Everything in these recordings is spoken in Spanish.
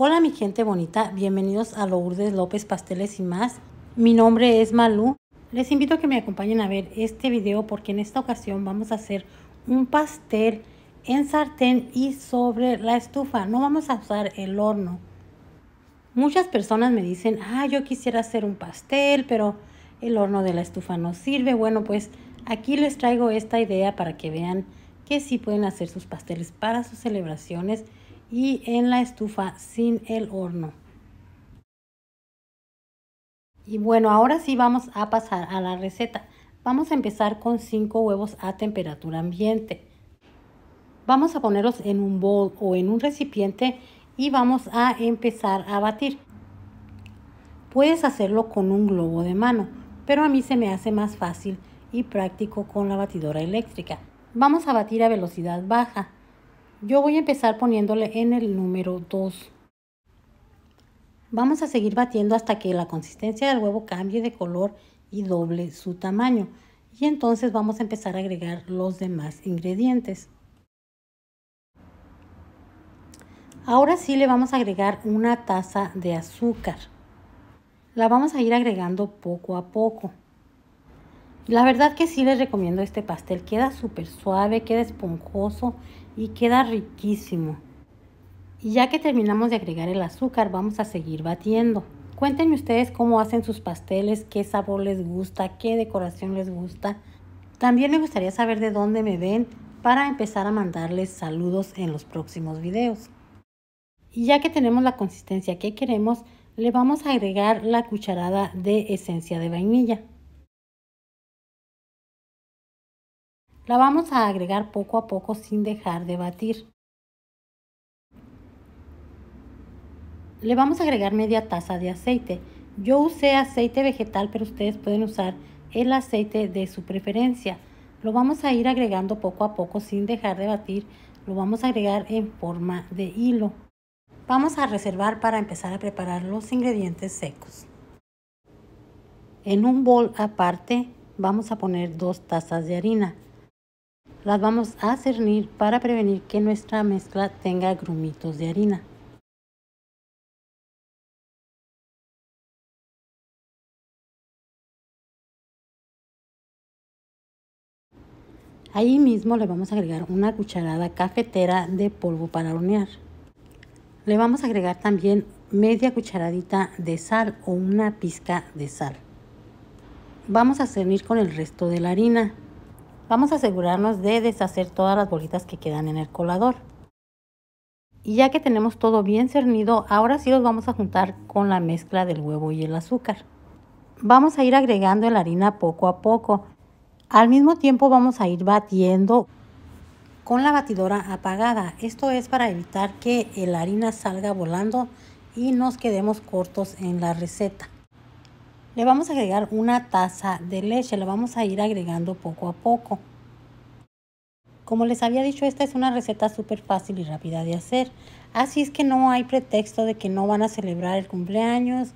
Hola mi gente bonita, bienvenidos a Lourdes López Pasteles y más. Mi nombre es Malú. Les invito a que me acompañen a ver este video porque en esta ocasión vamos a hacer un pastel en sartén y sobre la estufa. No vamos a usar el horno. Muchas personas me dicen, ah, yo quisiera hacer un pastel, pero el horno de la estufa no sirve. Bueno, pues aquí les traigo esta idea para que vean que sí pueden hacer sus pasteles para sus celebraciones y en la estufa sin el horno. Y bueno, ahora sí vamos a pasar a la receta. Vamos a empezar con 5 huevos a temperatura ambiente. Vamos a ponerlos en un bol o en un recipiente y vamos a empezar a batir. Puedes hacerlo con un globo de mano, pero a mí se me hace más fácil y práctico con la batidora eléctrica. Vamos a batir a velocidad baja. Yo voy a empezar poniéndole en el número 2. Vamos a seguir batiendo hasta que la consistencia del huevo cambie de color y doble su tamaño. Y entonces vamos a empezar a agregar los demás ingredientes. Ahora sí le vamos a agregar una taza de azúcar. La vamos a ir agregando poco a poco. La verdad que sí les recomiendo este pastel. Queda súper suave, queda esponjoso y queda riquísimo. Y ya que terminamos de agregar el azúcar, vamos a seguir batiendo. Cuéntenme ustedes cómo hacen sus pasteles, qué sabor les gusta, qué decoración les gusta. También me gustaría saber de dónde me ven para empezar a mandarles saludos en los próximos videos. Y ya que tenemos la consistencia que queremos, le vamos a agregar la cucharada de esencia de vainilla. La vamos a agregar poco a poco sin dejar de batir. Le vamos a agregar media taza de aceite. Yo usé aceite vegetal, pero ustedes pueden usar el aceite de su preferencia. Lo vamos a ir agregando poco a poco sin dejar de batir. Lo vamos a agregar en forma de hilo. Vamos a reservar para empezar a preparar los ingredientes secos. En un bol aparte vamos a poner dos tazas de harina. Las vamos a cernir para prevenir que nuestra mezcla tenga grumitos de harina. Ahí mismo le vamos a agregar una cucharada cafetera de polvo para hornear. Le vamos a agregar también media cucharadita de sal o una pizca de sal. Vamos a cernir con el resto de la harina. Vamos a asegurarnos de deshacer todas las bolitas que quedan en el colador. Y ya que tenemos todo bien cernido, ahora sí los vamos a juntar con la mezcla del huevo y el azúcar. Vamos a ir agregando la harina poco a poco. Al mismo tiempo vamos a ir batiendo con la batidora apagada. Esto es para evitar que la harina salga volando y nos quedemos cortos en la receta. Le vamos a agregar una taza de leche, la vamos a ir agregando poco a poco. Como les había dicho, esta es una receta súper fácil y rápida de hacer. Así es que no hay pretexto de que no van a celebrar el cumpleaños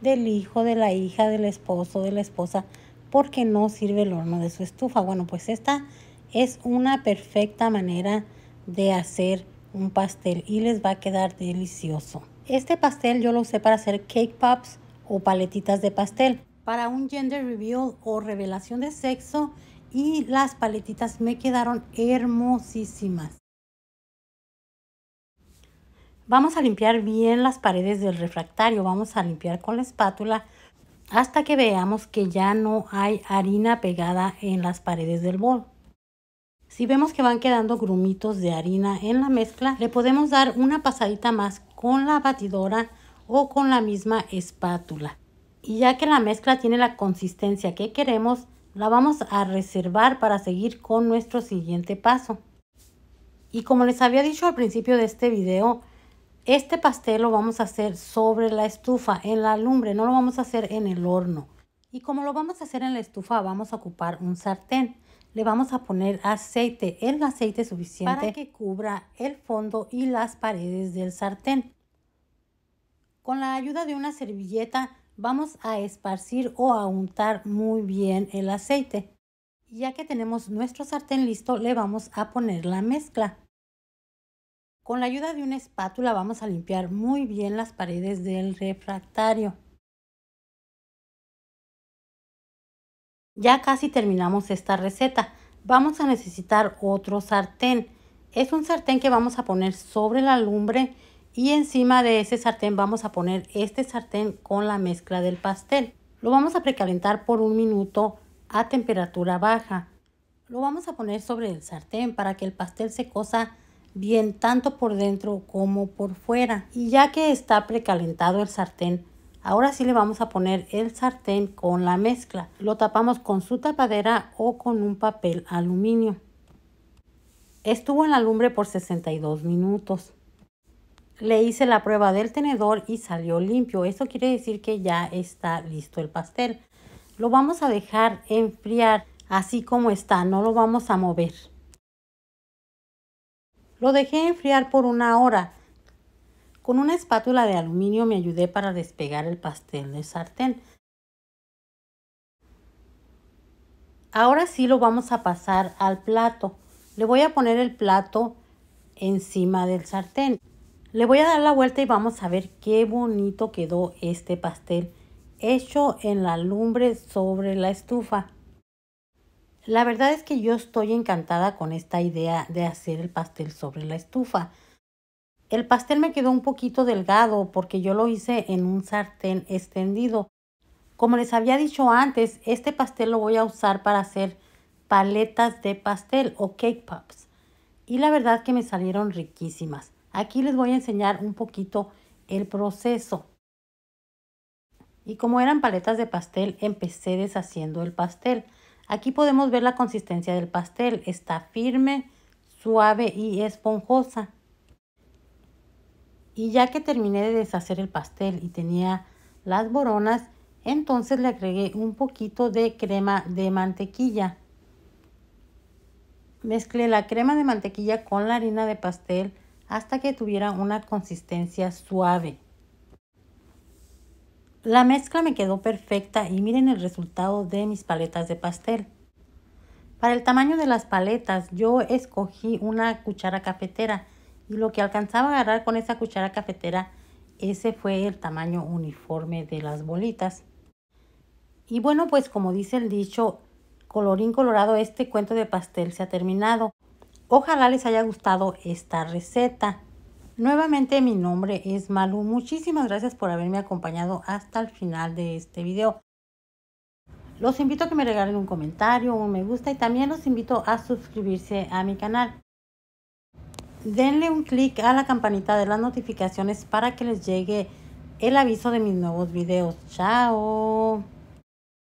del hijo, de la hija, del esposo, de la esposa, porque no sirve el horno de su estufa. Bueno, pues esta es una perfecta manera de hacer un pastel y les va a quedar delicioso. Este pastel yo lo usé para hacer cake pops o paletitas de pastel. Para un gender reveal o revelación de sexo y las paletitas me quedaron hermosísimas. Vamos a limpiar bien las paredes del refractario, vamos a limpiar con la espátula hasta que veamos que ya no hay harina pegada en las paredes del bol. Si vemos que van quedando grumitos de harina en la mezcla, le podemos dar una pasadita más con la batidora o con la misma espátula. Y ya que la mezcla tiene la consistencia que queremos, la vamos a reservar para seguir con nuestro siguiente paso. Y como les había dicho al principio de este video, este pastel lo vamos a hacer sobre la estufa, en la lumbre, no lo vamos a hacer en el horno. Y como lo vamos a hacer en la estufa, vamos a ocupar un sartén. Le vamos a poner aceite, el aceite suficiente para que cubra el fondo y las paredes del sartén. Con la ayuda de una servilleta vamos a esparcir o a untar muy bien el aceite. Ya que tenemos nuestro sartén listo, le vamos a poner la mezcla. Con la ayuda de una espátula vamos a limpiar muy bien las paredes del refractario. Ya casi terminamos esta receta. Vamos a necesitar otro sartén. Es un sartén que vamos a poner sobre la lumbre y encima de ese sartén vamos a poner este sartén con la mezcla del pastel. Lo vamos a precalentar por un minuto a temperatura baja. Lo vamos a poner sobre el sartén para que el pastel se cosa bien tanto por dentro como por fuera. Y ya que está precalentado el sartén, ahora sí le vamos a poner el sartén con la mezcla. Lo tapamos con su tapadera o con un papel aluminio. Estuvo en la lumbre por 62 minutos. Le hice la prueba del tenedor y salió limpio. Esto quiere decir que ya está listo el pastel. Lo vamos a dejar enfriar así como está, no lo vamos a mover. Lo dejé enfriar por una hora. Con una espátula de aluminio me ayudé para despegar el pastel del sartén. Ahora sí lo vamos a pasar al plato. Le voy a poner el plato encima del sartén. Le voy a dar la vuelta y vamos a ver qué bonito quedó este pastel hecho en la lumbre sobre la estufa. La verdad es que yo estoy encantada con esta idea de hacer el pastel sobre la estufa. El pastel me quedó un poquito delgado porque yo lo hice en un sartén extendido. Como les había dicho antes, este pastel lo voy a usar para hacer paletas de pastel o cake pops. Y la verdad que me salieron riquísimas. Aquí les voy a enseñar un poquito el proceso. Y como eran paletas de pastel, empecé deshaciendo el pastel. Aquí podemos ver la consistencia del pastel. Está firme, suave y esponjosa. Y ya que terminé de deshacer el pastel y tenía las boronas, entonces le agregué un poquito de crema de mantequilla. Mezclé la crema de mantequilla con la harina de pastel hasta que tuviera una consistencia suave. La mezcla me quedó perfecta y miren el resultado de mis paletas de pastel. Para el tamaño de las paletas yo escogí una cuchara cafetera y lo que alcanzaba a agarrar con esa cuchara cafetera ese fue el tamaño uniforme de las bolitas. Y bueno pues como dice el dicho, colorín colorado este cuento de pastel se ha terminado. Ojalá les haya gustado esta receta. Nuevamente mi nombre es Malu. Muchísimas gracias por haberme acompañado hasta el final de este video. Los invito a que me regalen un comentario, un me gusta y también los invito a suscribirse a mi canal. Denle un clic a la campanita de las notificaciones para que les llegue el aviso de mis nuevos videos. ¡Chao!